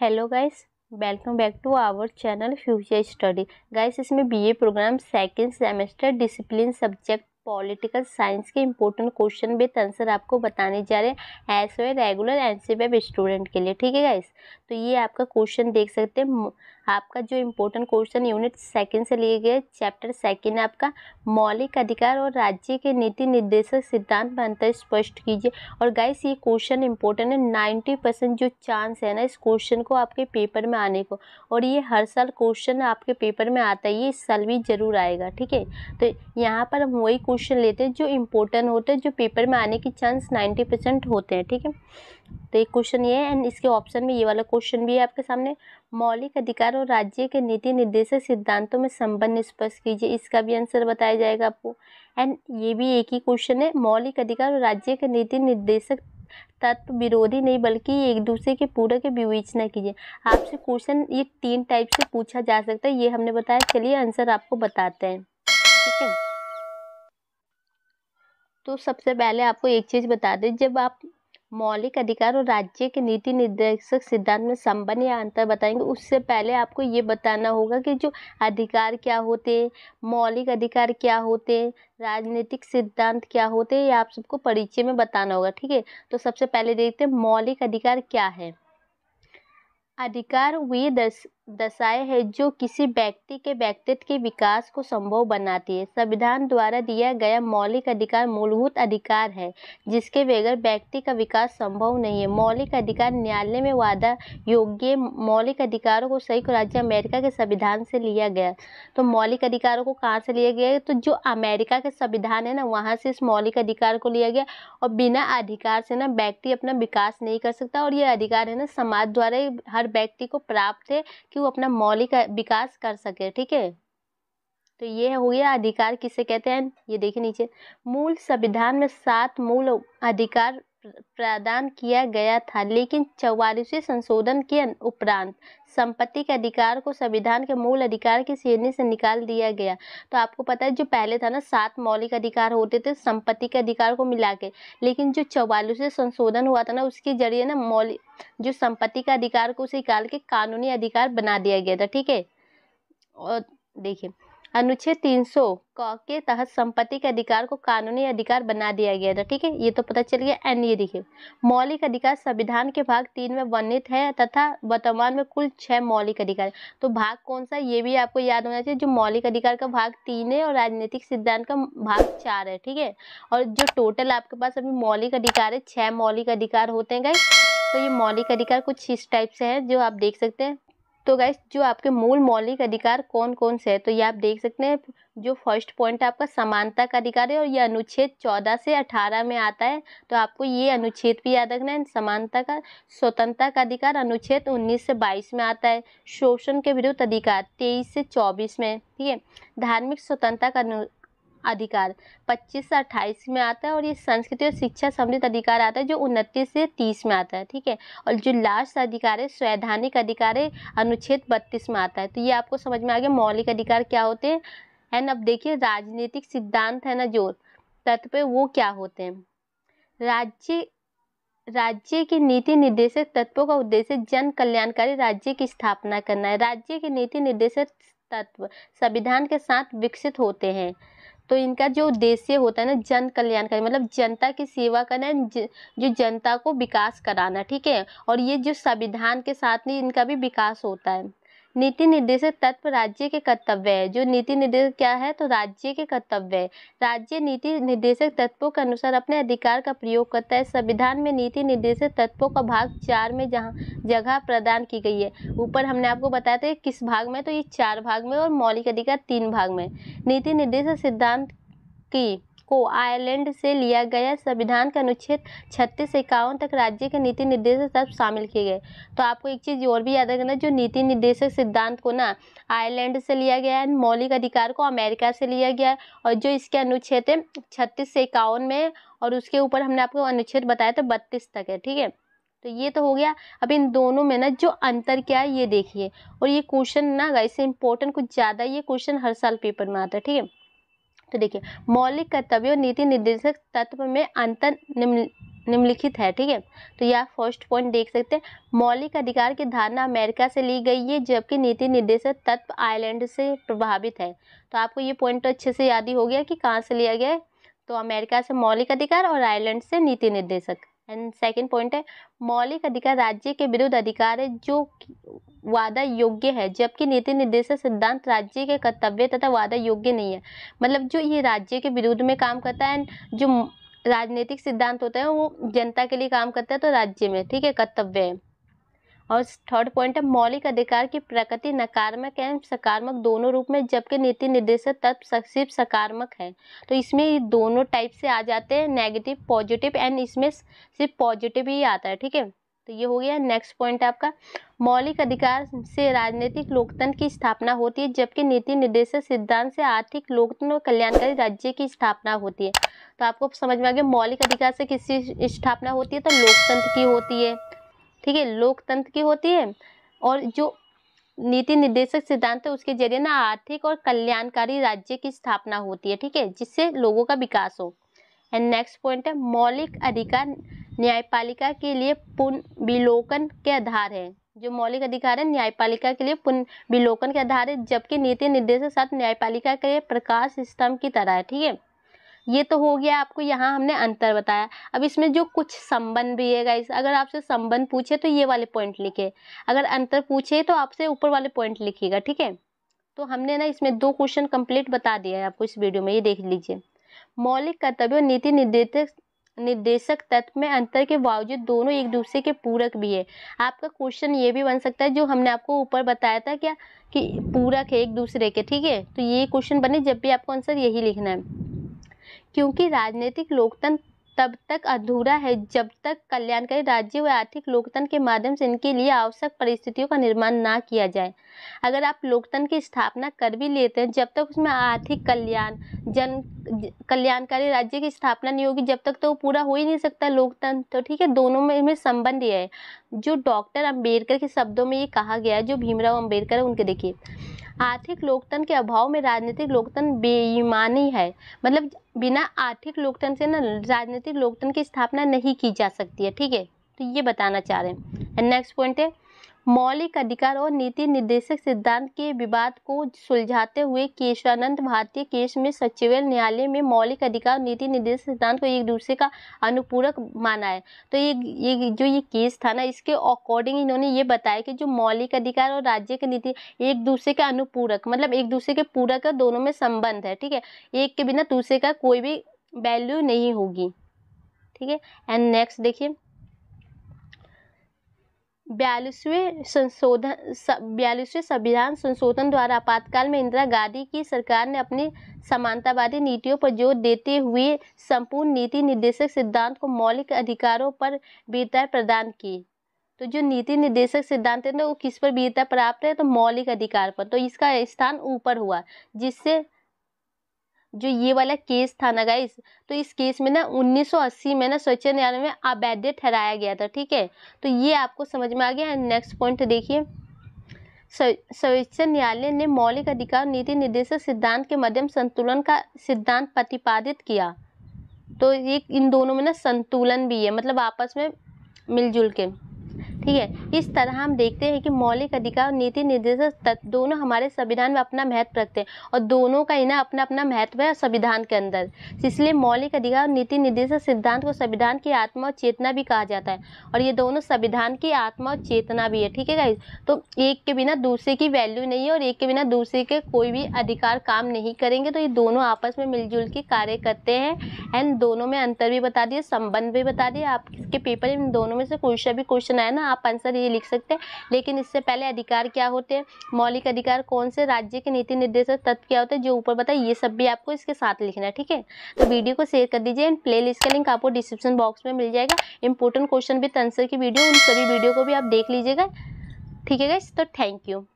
hello guys welcome back to our channel future study guys इसमें BA program second semester discipline subject political science के important question with answer आपको बताने जा रहे हैं as way regular and student के लिए ठीक है गाइस तो ये आपका क्वेश्चन देख सकते हैं आपका जो इम्पोर्टेंट क्वेश्चन यूनिट सेकंड से लिए गए चैप्टर सेकंड है आपका मौलिक अधिकार और राज्य के नीति निर्देशक सिद्धांत में अंतर स्पष्ट कीजिए और गाइस ये क्वेश्चन इंपॉर्टेंट है नाइन्टी परसेंट जो चांस है ना इस क्वेश्चन को आपके पेपर में आने को और ये हर साल क्वेश्चन आपके पेपर में आता है ये इस साल भी जरूर आएगा ठीक है तो यहाँ पर हम वही क्वेश्चन लेते हैं जो इम्पोर्टेंट होते हैं जो पेपर में आने के चांस नाइन्टी होते हैं ठीक है तो एक क्वेश्चन ये है एंड इसके ऑप्शन में ये वाला क्वेश्चन भी है आपके सामने मौलिक अधिकार और राज्य के नीति निर्देशक सिद्धांतों में संबंध स्पष्ट कीजिए इसका भी आंसर बताया जाएगा आपको एंड ये भी एक ही क्वेश्चन है मौलिक अधिकार और राज्य के नीति निर्देशक तत्व विरोधी नहीं बल्कि एक दूसरे के पूरक विवेचना कीजिए आपसे क्वेश्चन ये तीन टाइप से पूछा जा सकता है ये हमने बताया चलिए आंसर आपको बताते हैं ठीक है तो सबसे पहले आपको एक चीज़ बता दें जब आप मौलिक अधिकार और राज्य के नीति निर्देशक सिद्धांत में संबंध या अंतर बताएंगे उससे पहले आपको ये बताना होगा कि जो अधिकार क्या होते हैं मौलिक अधिकार क्या होते हैं राजनीतिक सिद्धांत क्या होते हैं ये आप सबको परिचय में बताना होगा ठीक है तो सबसे पहले देखते हैं मौलिक अधिकार क्या है अधिकार वे दर्श दशाएं हैं जो किसी व्यक्ति के व्यक्तित्व के विकास को संभव बनाती है संविधान द्वारा दिया गया मौलिक अधिकार मूलभूत अधिकार है जिसके बगैर व्यक्ति का विकास संभव नहीं है मौलिक अधिकार न्यायालय में वादा योग्य मौलिक अधिकारों को संयुक्त राज्य अमेरिका के संविधान से लिया गया तो मौलिक अधिकारों को कहाँ से लिया गया तो जो अमेरिका के संविधान है ना वहाँ से इस मौलिक अधिकार को लिया गया और बिना अधिकार से ना व्यक्ति अपना विकास नहीं कर सकता और ये अधिकार है ना समाज द्वारा हर व्यक्ति को प्राप्त है कि वो अपना मौलिक विकास कर सके ठीक है तो ये हो गया अधिकार किसे कहते हैं ये देखिए नीचे मूल संविधान में सात मूल अधिकार प्रदान किया गया था लेकिन चौवालीसवें संशोधन के उपरांत संपत्ति के अधिकार को संविधान के मूल अधिकार की श्रेणी से निकाल दिया गया तो आपको पता है जो पहले था ना सात मौलिक अधिकार होते थे संपत्ति के अधिकार को मिला के लेकिन जो चौवालीसवें संशोधन हुआ था ना उसके जरिए ना मौलिक जो संपत्ति का अधिकार को उसे निकाल के कानूनी अधिकार बना दिया गया था ठीक है और देखिए अनुच्छेद 300 क के तहत संपत्ति के अधिकार को कानूनी अधिकार बना दिया गया था ठीक है ये तो पता चल गया एन ये देखिए मौलिक अधिकार संविधान के भाग तीन में वर्णित है तथा वर्तमान में कुल छह मौलिक अधिकार तो भाग कौन सा ये भी आपको याद होना चाहिए जो मौलिक अधिकार का भाग तीन है और राजनीतिक सिद्धांत का भाग चार है ठीक है और जो टोटल आपके पास अभी मौलिक अधिकार है छह मौलिक अधिकार होते हैं गए तो ये मौलिक अधिकार कुछ इस टाइप से है जो आप देख सकते हैं तो गाइस जो आपके मूल मौलिक अधिकार कौन कौन से है तो ये आप देख सकते हैं जो फर्स्ट पॉइंट आपका समानता का अधिकार है और ये अनुच्छेद चौदह से अठारह में आता है तो आपको ये अनुच्छेद भी याद रखना है समानता का स्वतंत्रता का अधिकार अनुच्छेद उन्नीस से बाईस में आता है शोषण के विरुद्ध अधिकार तेईस से चौबीस में ठीक है धार्मिक स्वतंत्रता का अधिकार 25 से 28 में आता है और ये संस्कृति और शिक्षा सम्मिलित अधिकार आता है जो उनतीस से 30 में आता है ठीक है और जो लास्ट अधिकार है स्वैधानिक अधिकार है अनुच्छेद बत्तीस में आता है तो ये आपको समझ में आ गया मौलिक अधिकार क्या होते हैं ना अब देखिए राजनीतिक सिद्धांत है ना जो तत्व पे वो क्या होते हैं राज्य राज्य के नीति निर्देशक तत्वों का उद्देश्य जन कल्याणकारी राज्य की स्थापना करना है राज्य के नीति निर्देशक तत्व संविधान के साथ विकसित होते हैं तो इनका जो उद्देश्य होता है ना जन कल्याणकारी मतलब जनता की सेवा करना है जो जनता को विकास कराना ठीक है और ये जो संविधान के साथ ही इनका भी विकास होता है नीति निर्देशक तत्व राज्य के कर्तव्य है जो नीति निर्देशक क्या है तो राज्य के कर्तव्य है राज्य नीति निर्देशक तत्वों के अनुसार अपने अधिकार का प्रयोग करता है संविधान में नीति निर्देशक तत्वों का भाग चार में जहाँ जगह प्रदान की गई है ऊपर हमने आपको बताया था किस भाग में तो ये चार भाग में और मौलिक अधिकार तीन भाग में नीति निर्देशक सिद्धांत की को आयरलैंड से लिया गया संविधान का अनुच्छेद छत्तीस से इक्यावन तक राज्य के नीति निर्देशक सब शामिल किए गए तो आपको एक चीज़ और भी याद रखना जो नीति निर्देशक सिद्धांत को ना आयरलैंड से लिया गया है मौलिक अधिकार को अमेरिका से लिया गया है और जो इसके अनुच्छेद है छत्तीस से इक्यावन में और उसके ऊपर हमने आपको अनुच्छेद बताया तो बत्तीस तक है ठीक है तो ये तो हो गया अब इन दोनों में ना जो अंतर क्या है ये देखिए और ये क्वेश्चन ना इससे इम्पोर्टेंट कुछ ज़्यादा ये क्वेश्चन हर साल पेपर में आता है ठीक है तो देखिए मौलिक कर्तव्य और नीति निर्देशक तत्व में अंतर निम्न निम्नलिखित है ठीक है तो यह फर्स्ट पॉइंट देख सकते हैं मौलिक अधिकार की धारणा अमेरिका से ली गई है जबकि नीति निर्देशक तत्व आयरलैंड से प्रभावित है तो आपको ये पॉइंट तो अच्छे से याद ही हो गया कि कहाँ से लिया गया है तो अमेरिका से मौलिक अधिकार और आयरलैंड से नीति निर्देशक एंड सेकेंड पॉइंट है मौलिक अधिकार राज्य के विरुद्ध अधिकार है जो वादा योग्य है जबकि नीति निर्देशक सिद्धांत राज्य के कर्तव्य तथा वादा योग्य नहीं है मतलब जो ये राज्य के विरुद्ध में काम करता है एंड जो राजनीतिक सिद्धांत होता है वो जनता के लिए काम करता है तो राज्य में ठीक है कर्तव्य है और थर्ड पॉइंट है मौलिक अधिकार की प्रकृति नकारात्मक एवं सकारात्मक दोनों रूप में जबकि नीति निर्देशक तत्व सिर्फ सकारात्मक है तो इसमें दोनों टाइप से आ जाते हैं नेगेटिव पॉजिटिव एंड इसमें सिर्फ पॉजिटिव ही आता है ठीक है तो ये हो गया नेक्स्ट पॉइंट आपका मौलिक अधिकार से राजनीतिक लोकतंत्र की स्थापना होती है जबकि नीति निर्देशक सिद्धांत से आर्थिक लोकतंत्र और कल्याणकारी राज्य की स्थापना होती है तो आपको समझ में आ गया मौलिक अधिकार से किसकी स्थापना होती है तो लोकतंत्र की होती है ठीक है लोकतंत्र की होती है और जो नीति निर्देशक सिद्धांत है उसके जरिए ना आर्थिक और कल्याणकारी राज्य की स्थापना होती है ठीक है जिससे लोगों का विकास हो एंड नेक्स्ट पॉइंट है मौलिक अधिकार न्यायपालिका के लिए पुनर्विलोकन के आधार है जो मौलिक अधिकार है न्यायपालिका के लिए पुनर्विलोकन के आधार है जबकि नीति निर्देशक साथ न्यायपालिका के प्रकाश स्तंभ की तरह है ठीक है ये तो हो गया आपको यहाँ हमने अंतर बताया अब इसमें जो कुछ संबंध भी है गाइस अगर आपसे संबंध पूछे तो ये वाले पॉइंट लिखे अगर अंतर पूछे तो आपसे ऊपर वाले पॉइंट लिखिएगा ठीक है तो हमने ना इसमें दो क्वेश्चन कंप्लीट बता दिया है आपको इस वीडियो में ये देख लीजिए मौलिक कर्तव्य और नीति निर्देशक निर्देशक तत्व में अंतर के बावजूद दोनों एक दूसरे के पूरक भी है आपका क्वेश्चन ये भी बन सकता है जो हमने आपको ऊपर बताया था क्या कि पूरक है एक दूसरे के ठीक है तो ये क्वेश्चन बने जब भी आपको आंसर यही लिखना है क्योंकि राजनीतिक लोकतंत्र तब तक अधूरा है जब तक कल्याणकारी राज्य व आर्थिक लोकतंत्र के माध्यम से इनके लिए आवश्यक परिस्थितियों का निर्माण ना किया जाए अगर आप लोकतंत्र की स्थापना कर भी लेते हैं जब तक उसमें आर्थिक कल्याण जन कल्याणकारी राज्य की स्थापना नहीं होगी जब तक तो वो पूरा हो ही नहीं सकता लोकतंत्र तो ठीक है दोनों में इनमें संबंध यह है जो डॉक्टर अम्बेडकर के शब्दों में ये कहा गया है जो भीमराव अम्बेडकर है उनके देखिए आर्थिक लोकतंत्र के अभाव में राजनीतिक लोकतंत्र बेईमानी है मतलब बिना आर्थिक लोकतंत्र से ना राजनीतिक लोकतंत्र की स्थापना नहीं की जा सकती है ठीक है तो ये बताना चाह रहे हैं नेक्स्ट पॉइंट है मौलिक अधिकार और नीति निर्देशक सिद्धांत के विवाद को सुलझाते हुए केशवानंद भारतीय केस में सचिव न्यायालय में मौलिक अधिकार और नीति निर्देशक सिद्धांत को एक दूसरे का अनुपूरक माना है तो ये ये जो ये केस था ना इसके अकॉर्डिंग इन्होंने ये बताया कि जो मौलिक अधिकार और राज्य की नीति एक दूसरे के अनुपूरक मतलब एक दूसरे के पूरक दोनों में संबंध है ठीक है एक के बिना दूसरे का कोई भी वैल्यू नहीं होगी ठीक है एंड नेक्स्ट देखिए बयालीसवें संशोधन बयालीसवें संविधान संशोधन द्वारा आपातकाल में इंदिरा गांधी की सरकार ने अपनी समानतावादी नीतियों पर जोर देते हुए संपूर्ण नीति निर्देशक सिद्धांत को मौलिक अधिकारों पर वीरता प्रदान की तो जो नीति निर्देशक सिद्धांत है ना वो किस पर वीरता प्राप्त है तो मौलिक अधिकार पर तो इसका स्थान ऊपर हुआ जिससे जो ये वाला केस था ना गाइस तो इस केस में ना 1980 में ना स्वच्छ न्यायालय में अवैध ठहराया गया था ठीक है तो ये आपको समझ में आ गया नेक्स्ट पॉइंट देखिए सर्वोच्च न्यायालय ने मौलिक अधिकार नीति निर्देशक सिद्धांत के मध्यम संतुलन का सिद्धांत प्रतिपादित किया तो ये इन दोनों में ना संतुलन भी है मतलब आपस में मिलजुल के ठीक है इस तरह हम देखते हैं कि मौलिक अधिकार नीति निर्देशक तत्व दोनों हमारे संविधान में अपना महत्व रखते हैं और दोनों का ही ना अपना अपना महत्व है संविधान के अंदर इसलिए मौलिक अधिकार नीति निर्देशक सिद्धांत को संविधान की आत्मा और चेतना भी कहा जाता है और ये दोनों संविधान की आत्मा और चेतना भी है ठीक है गाइज तो एक के बिना दूसरे की वैल्यू नहीं है और एक के बिना दूसरे के कोई भी अधिकार काम नहीं करेंगे तो ये दोनों आपस में मिलजुल के कार्य करते हैं एंड दोनों में अंतर भी बता दिए संबंध भी बता दिए आपके पेपर इन दोनों में से क्वेश्चन भी क्वेश्चन आया ना आप आंसर ये लिख सकते हैं लेकिन इससे पहले अधिकार क्या होते हैं मौलिक अधिकार कौन से राज्य के नीति निर्देशक तत्व क्या होते हैं जो ऊपर बताए ये सब भी आपको इसके साथ लिखना है ठीक है तो वीडियो को शेयर कर दीजिए प्ले लिस्ट का लिंक आपको डिस्क्रिप्शन बॉक्स में मिल जाएगा इंपॉर्टेंट क्वेश्चन भी आंसर की वीडियो उन सभी वीडियो को भी आप देख लीजिएगा ठीक है गाइस तो थैंक यू